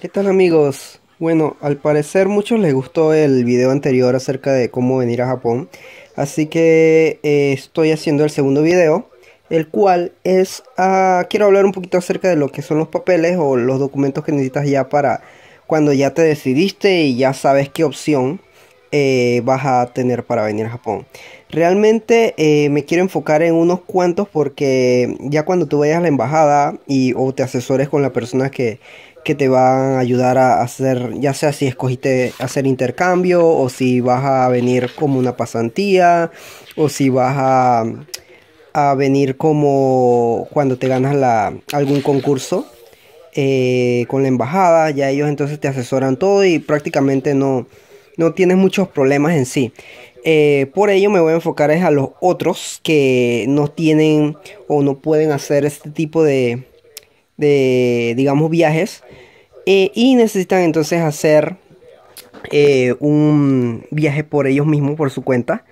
¿qué tal amigos? Bueno, al parecer muchos les gustó el video anterior acerca de cómo venir a Japón, así que eh, estoy haciendo el segundo video, el cual es, ah, quiero hablar un poquito acerca de lo que son los papeles o los documentos que necesitas ya para cuando ya te decidiste y ya sabes qué opción eh, vas a tener para venir a Japón. Realmente eh, me quiero enfocar en unos cuantos porque ya cuando tú vayas a la embajada y o te asesores con la persona que, que te van a ayudar a hacer, ya sea si escogiste hacer intercambio o si vas a venir como una pasantía o si vas a, venir como cuando te ganas la, algún concurso eh, con la embajada, ya ellos entonces te asesoran todo y prácticamente no, no tienes muchos problemas en sí. Eh, por ello me voy a enfocar es a los otros que no tienen o no pueden hacer este tipo de, de, digamos, viajes. Eh, y necesitan entonces hacer eh, un viaje por ellos mismos, por su cuenta.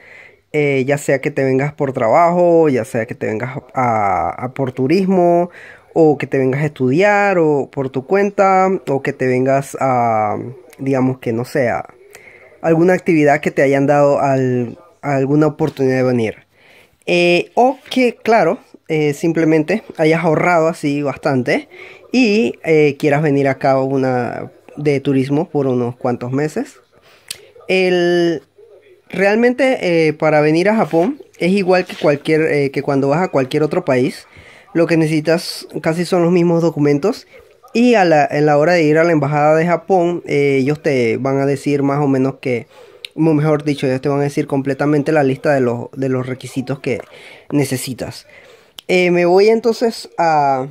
Eh, ya sea que te vengas por trabajo, ya sea que te vengas a, por turismo, o que te vengas a estudiar, o por tu cuenta, o que te vengas a, digamos que no sea, alguna actividad que te hayan dado alguna oportunidad de venir. o que, claro, eh, simplemente hayas ahorrado así bastante y eh, quieras venir acá una de turismo por unos cuantos meses. El, realmente eh, para venir a Japón es igual que, cualquier, que cuando vas a cualquier otro país. Lo que necesitas casi son los mismos documentos. Y a la, la hora de ir a la embajada de Japón, ellos te van a decir más o menos que mejor dicho, ellos te van a decir completamente la lista de los, de los requisitos que necesitas. Eh, me voy entonces a,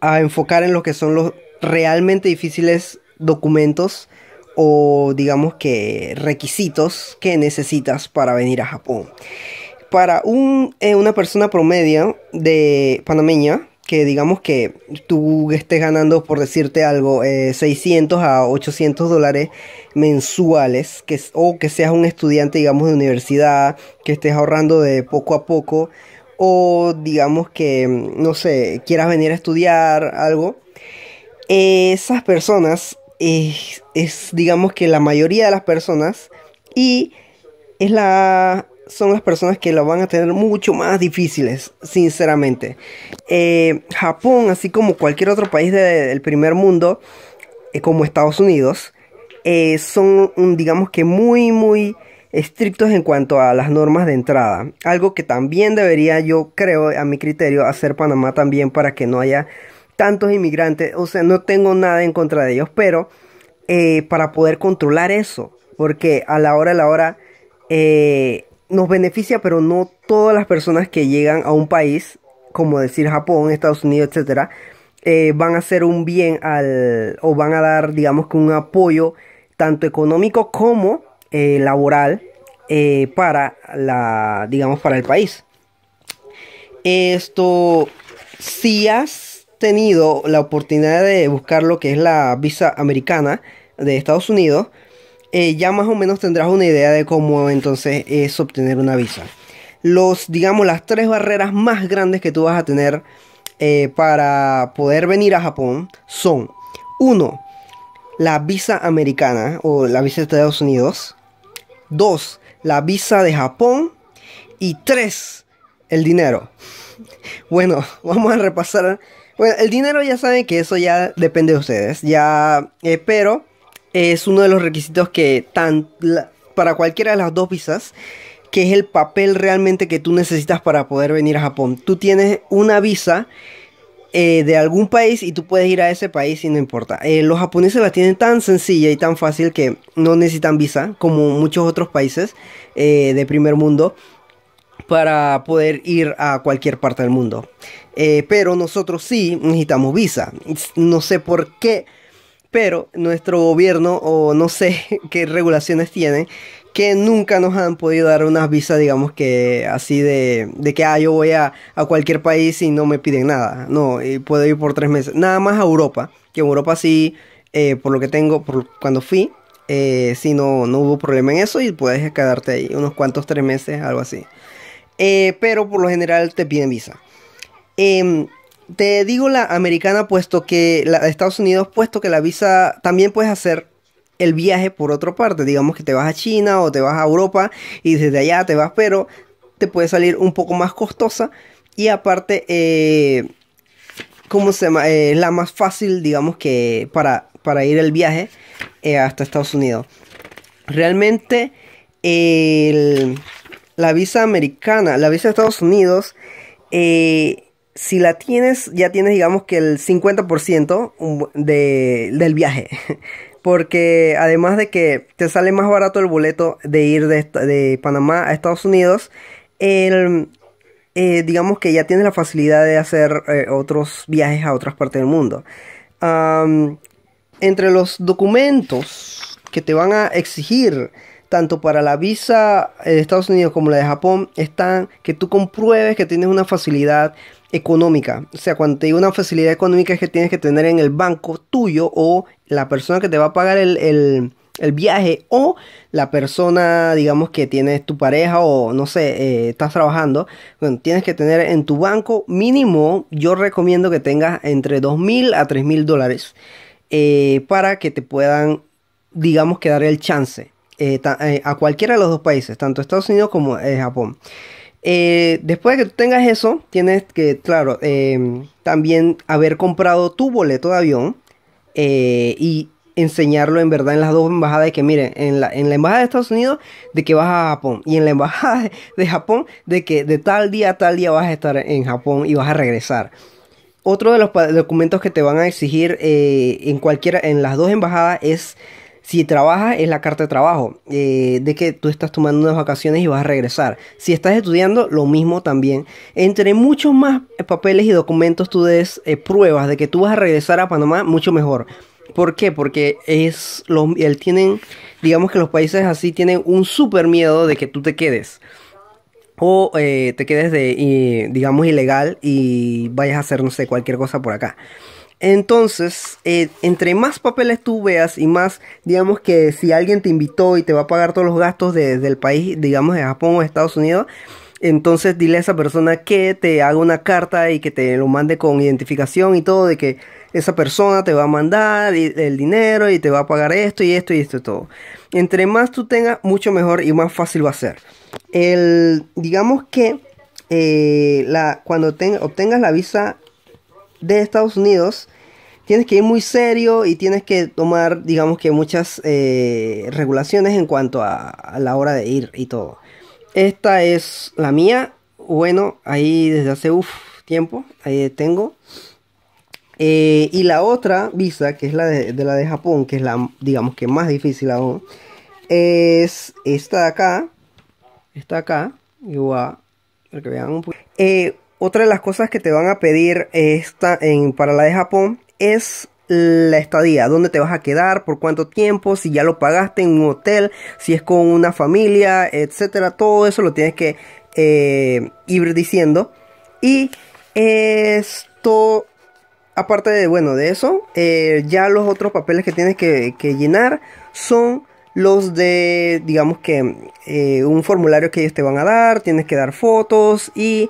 a enfocar en lo que son los realmente difíciles documentos o digamos que requisitos que necesitas para venir a Japón. Para un, eh, una persona promedio de panameña, que digamos que tú estés ganando, por decirte algo, 600 eh, a 800 dólares mensuales, que, o que seas un estudiante, digamos, de universidad, que estés ahorrando de poco a poco, o digamos que, mm, no sé, quieras venir a estudiar algo, esas personas es, digamos que la mayoría de las personas y es la son las personas que lo van a tener mucho más difíciles, sinceramente. Eh, Japón, así como cualquier otro país del primer mundo, eh, como Estados Unidos, eh, son, mm, digamos que muy, muy estrictos en cuanto a las normas de entrada, algo que también debería yo creo a mi criterio hacer Panamá también para que no haya tantos inmigrantes, o sea, no tengo nada en contra de ellos, pero eh, para poder controlar eso, porque a la hora a la hora eh, nos beneficia, pero no todas las personas que llegan a un país, como decir Japón, Estados Unidos, etcétera, eh, van a hacer un bien al o van a dar, digamos que un apoyo tanto económico como eh, laboral eh, para la, digamos, para el país. Esto, si has tenido la oportunidad de buscar lo que es la visa americana de Estados Unidos, eh, ya más o menos tendrás una idea de cómo entonces es obtener una visa. Los, digamos, las tres barreras más grandes que tú vas a tener para poder venir a Japón son, uno, la visa americana o la visa de Estados Unidos. Dos, la visa de Japón. Y tres, el dinero. Bueno, vamos a repasar. Bueno, el dinero ya saben que eso ya depende de ustedes. Ya, eh, pero es uno de los requisitos que tan, para cualquiera de las dos visas, que es el papel realmente que tú necesitas para poder venir a Japón. Tú tienes una visa eh, de algún país y tú puedes ir a ese país y no importa. Eh, los japoneses la tienen tan sencilla y tan fácil que no necesitan visa como muchos otros países eh, de primer mundo para poder ir a cualquier parte del mundo. pero nosotros sí necesitamos visa. No sé por qué pero nuestro gobierno o no sé qué regulaciones tiene que nunca nos han podido dar una visas digamos que así de, que, ah, yo voy a, cualquier país y no me piden nada. No, y puedo ir por tres meses. Nada más a Europa, que en Europa sí, eh, por lo que tengo, por cuando fui, eh, sí no, no hubo problema en eso y puedes quedarte ahí unos cuantos tres meses, algo así. Eh, pero por lo general te piden visa. Em, te digo la americana, puesto que la de Estados Unidos, puesto que la visa también puedes hacer el viaje por otra parte. Digamos que te vas a China o te vas a Europa y desde allá te vas, pero te puede salir un poco más costosa. Y aparte, como eh, ¿cómo se llama? Eh, la más fácil, digamos que para, para ir el viaje eh, hasta Estados Unidos. Realmente, la visa americana, la visa de Estados Unidos, eh, si la tienes, ya tienes, digamos que el 50% del viaje. Porque además de que te sale más barato el boleto de ir de, Panamá a Estados Unidos, el, eh, digamos que ya tienes la facilidad de hacer eh, otros viajes a otras partes del mundo. entre los documentos que te van a exigir tanto para la visa de Estados Unidos como la de Japón, están que tú compruebes que tienes una facilidad económica. O sea, cuando te digo una facilidad económica es que tienes que tener en el banco tuyo o la persona que te va a pagar el, viaje o la persona, digamos, que tienes tu pareja o no sé, eh, estás trabajando. Bueno, tienes que tener en tu banco mínimo, yo recomiendo que tengas entre 2.000 a 3.000 dólares eh, para que te puedan, digamos, que dar el chance. Eh, eh, a cualquiera de los dos países, tanto Estados Unidos como eh, Japón. después de que tengas eso, tienes que, claro, em, también haber comprado tu boleto de avión y enseñarlo en verdad en las dos embajadas de que miren, en la, embajada de Estados Unidos de que vas a Japón y en la embajada de, Japón de que de tal día a tal día vas a estar en Japón y vas a regresar. Otro de los documentos que te van a exigir en cualquiera, en las dos embajadas es si trabajas, es la carta de trabajo, eh, de que tú estás tomando unas vacaciones y vas a regresar. Si estás estudiando, lo mismo también. Entre muchos más eh, papeles y documentos tú des eh, pruebas de que tú vas a regresar a Panamá, mucho mejor. ¿Por qué? Porque es los, tienen, digamos que los países así tienen un súper miedo de que tú te quedes o te quedes de, digamos, ilegal y vayas a hacer, no sé, cualquier cosa por acá. Entonces, eh, entre más papeles tú veas y más, digamos que si alguien te invitó y te va a pagar todos los gastos desde el país, digamos de Japón o Estados Unidos, entonces dile a esa persona que te haga una carta y que te lo mande con identificación y todo de que esa persona te va a mandar el dinero y te va a pagar esto y esto y esto y todo. Entre más tú tengas, mucho mejor y más fácil va a ser. El, digamos que eh, la, cuando te, obtengas la visa de Estados Unidos, tienes que ir muy serio y tienes que tomar, digamos que muchas eh, regulaciones en cuanto a, la hora de ir y todo. Esta es la mía. Bueno, ahí desde hace uff tiempo, ahí tengo. Eh, y la otra visa, que es la de, la de Japón, que es la, digamos que más difícil aún, es esta de acá. Esta acá. Igual, que vean eh, otra de las cosas que te van a pedir esta en, para la de Japón es la estadía, dónde te vas a quedar, por cuánto tiempo, si ya lo pagaste en un hotel, si es con una familia, etcétera, todo eso lo tienes que eh, ir diciendo. Y esto, aparte de bueno de eso, eh, ya los otros papeles que tienes que, llenar son los de, digamos que eh, un formulario que ellos te van a dar, tienes que dar fotos y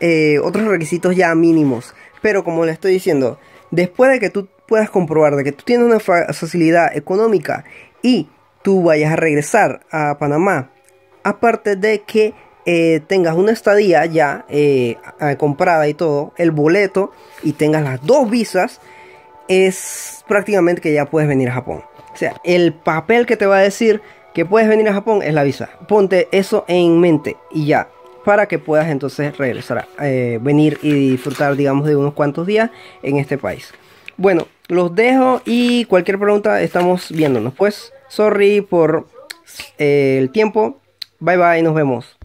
eh, otros requisitos ya mínimos. Pero como le estoy diciendo, después de que tú puedas comprobar de que tú tienes una facilidad económica y tú vayas a regresar a Panamá, aparte de que eh, tengas una estadía ya eh, comprada y todo, el boleto y tengas las dos visas, es prácticamente que ya puedes venir a Japón. O sea, el papel que te va a decir que puedes venir a Japón es la visa. Ponte eso en mente y ya para que puedas entonces regresar, eh, venir y disfrutar, digamos, de unos cuantos días en este país. Bueno, los dejo y cualquier pregunta estamos viéndonos. Pues, sorry por eh, el tiempo. Bye bye, nos vemos.